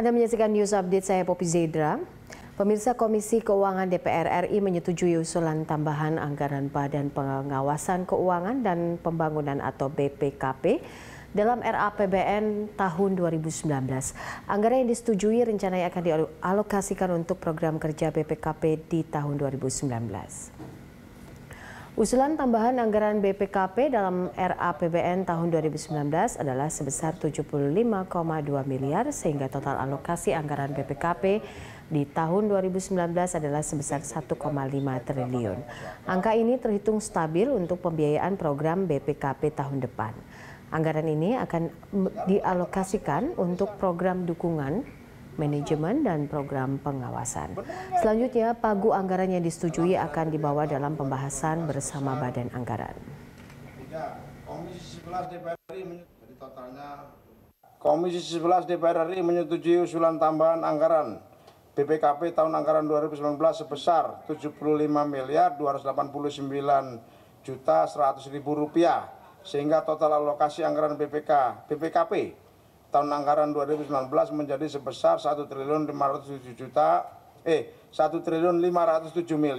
Anda menyaksikan news update saya Popi Zedra. Pemirsa Komisi Keuangan DPR RI menyetujui usulan tambahan anggaran Badan Pengawasan Keuangan dan Pembangunan atau BPKP dalam RAPBN tahun 2019. Anggaran yang disetujui rencananya akan dialokasikan untuk program kerja BPKP di tahun 2019. Usulan tambahan anggaran BPKP dalam RAPBN tahun 2019 adalah sebesar 75,2 miliar sehingga total alokasi anggaran BPKP di tahun 2019 adalah sebesar 1,5 triliun. Angka ini terhitung stabil untuk pembiayaan program BPKP tahun depan. Anggaran ini akan dialokasikan untuk program dukungan manajemen, dan program pengawasan. Selanjutnya, pagu anggaran yang disetujui akan dibawa dalam pembahasan bersama Badan Anggaran. Komisi 11 DPR RI menyetujui usulan tambahan anggaran BPKP tahun anggaran 2019 sebesar 75 miliar 289 juta 100 ribu rupiah sehingga total alokasi anggaran BPK BPKP tahun anggaran 2019 menjadi sebesar 1 triliun 507 juta eh 1 triliun 507 miliar